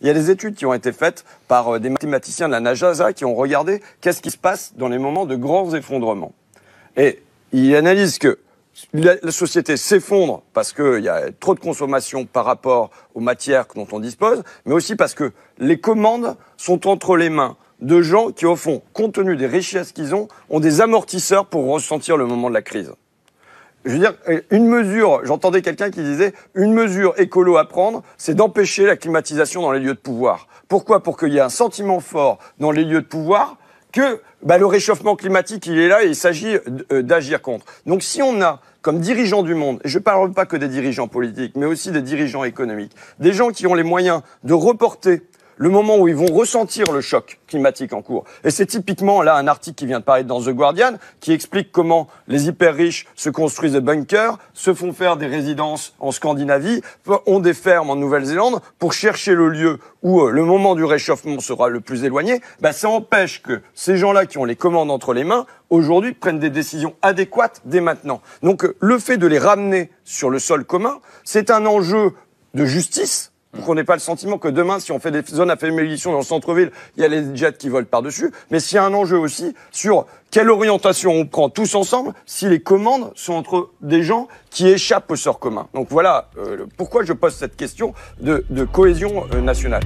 Il y a des études qui ont été faites par euh, des mathématiciens de la NASA qui ont regardé qu'est-ce qui se passe dans les moments de grands effondrements. Et ils analysent que la, société s'effondre parce qu'il y a trop de consommation par rapport aux matières dont on dispose, mais aussi parce que les commandes sont entre les mains de gens qui, au fond, compte tenu des richesses qu'ils ont, ont des amortisseurs pour ressentir le moment de la crise. Je veux dire, euh, une mesure, j'entendais quelqu'un qui disait, une mesure écolo à prendre, c'est d'empêcher la climatisation dans les lieux de pouvoir. Pourquoi Pour qu'il y ait un sentiment fort dans les lieux de pouvoir que bah, le réchauffement climatique, il est là et il s'agit euh, d'agir contre. Donc si on a, comme dirigeants du monde, et je ne parle pas que des dirigeants politiques, mais aussi des dirigeants économiques, des gens qui ont les moyens de reporter le moment où ils vont ressentir le choc climatique en cours. Et c'est typiquement là un article qui vient de paraître dans The Guardian qui explique comment les hyper riches se construisent des bunkers, se font faire des résidences en Scandinavie, ont des fermes en Nouvelle-Zélande pour chercher le lieu où euh, le moment du réchauffement sera le plus éloigné. Bah, ça empêche que ces gens-là qui ont les commandes entre les mains aujourd'hui prennent des décisions adéquates dès maintenant. Donc euh, le fait de les ramener sur le sol commun, c'est un enjeu de justice pour qu'on n'ait pas le sentiment que demain, si on fait des zones à faible émission dans le centre-ville, il y a les jets qui volent par-dessus, mais s'il y a un enjeu aussi sur quelle orientation on prend tous ensemble si les commandes sont entre des gens qui échappent au sort commun. Donc voilà euh, pourquoi je pose cette question de, cohésion euh, nationale.